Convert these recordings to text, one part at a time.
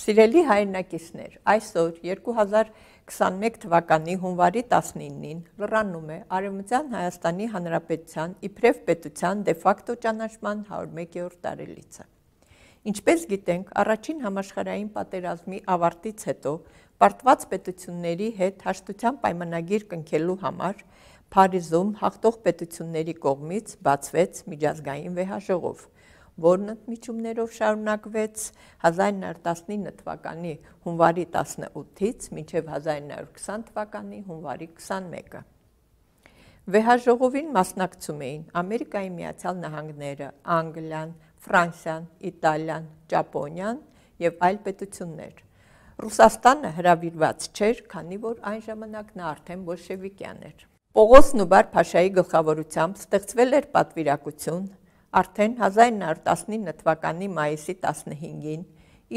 Սիրելի հայրենակիցներ, այսօր 2021 թվականի հունվարի 19-ին լրանում է Արևմտյան Հայաստանի Հանրապետության իբրև պետության դեֆակտո ճանաչման 101-րդ տարելիցը։ Ինչպես գիտենք, առաջին համաշխարհային պատերազմի ավարտից հետո պարտված պետությունների հետ հաշտության պայմանագիր կնքելու համար Փարիզում հաղթող պետությունների կողմից բացվեց միջազգային վեհաժողով, որն ընդմիջումներով շարունակվեց 1919 թվականի հունվարի 18-ից մինչև 1920 թվականի հունվարի 21-ը։ ՎՀ ժողովին մասնակցում էին Ամերիկայի Միացյալ Նահանգները, Անգլիան, Ֆրանսիան, Իտալիան, Ճապոնիան եւ այլ պետություններ։ Ռուսաստանը հրավիրված չէր, քանի որ այն ժամանակ նա արդեն բոլշևիկյան էր։ Պողոս Նուբար Փաշայի գլխավորությամբ ստեղծվել էր պատվիրակություն, Արդեն 1919 թվականի մայիսի 15-ին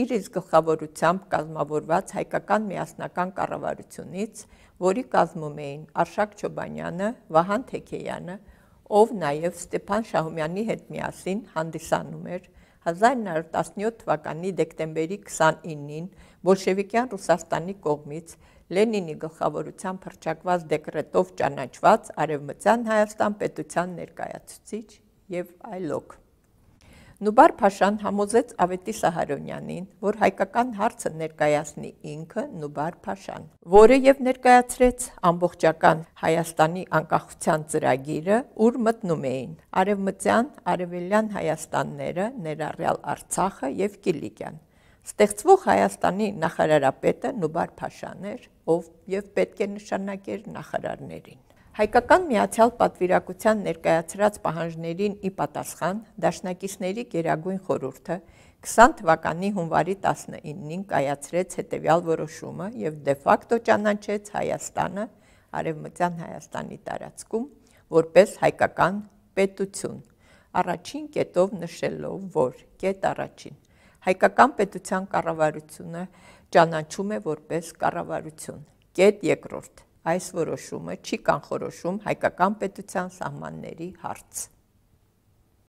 իր իսկ գլխավորությամբ կազմավորված հայկական միասնական կառավարությունից, որի կազմում էին Արշակ Չոբանյանը, Վահան Թեքեյանը, ով նաև Ստեփան Շահումյանի հետ միասին հանդիսանում էր 1917 թվականի դեկտեմբերի 29-ին բոլշևիկյան Ռուսաստանի կողմից Լենինի գլխավորությամբ հրճակված դեկրետով ճանաչված Արևմտյան Հայաստան պետության ներկայացուցիչ եւ այլոք։ Նուբար Փաշան համոզեց Ավետի Սահարոնյանին, որ հայկական հարցը ներկայացնի ինքը Նուբար Փաշան, որը եւ ներկայացրեց ամբողջական Հայաստանի անկախության ծրագիրը, ուր մտնում էին արևմտյան, արևելյան Հայաստանները, ներառյալ Արցախը եւ Կիլիկյան։ Ստեղծվող Հայաստանի նախարարապետը Նուբար Փաշան էր, ով եւ պետք է նշանակեր նախարարներին։ Հայկական միացյալ պատվիրակության ներկայացրած պահանջներին ի պատասխան դաշնակիցների գերագույն խորհուրդը 20 թվականի հունվարի 19-ին կայացրեց հետևյալ որոշումը եւ դե ֆակտո ճանաչեց Հայաստանը Արևմտյան Հայաստանի տարածքում որպես հայկական պետություն։ Առաջին կետով նշելով, որ կետ առաջին հայկական պետության կառավարությունը ճանաչում է որպես կառավարություն։ Կետ երկրորդ այս որոշումը չի կանխորոշում հայկական պետության սահմանների հարց։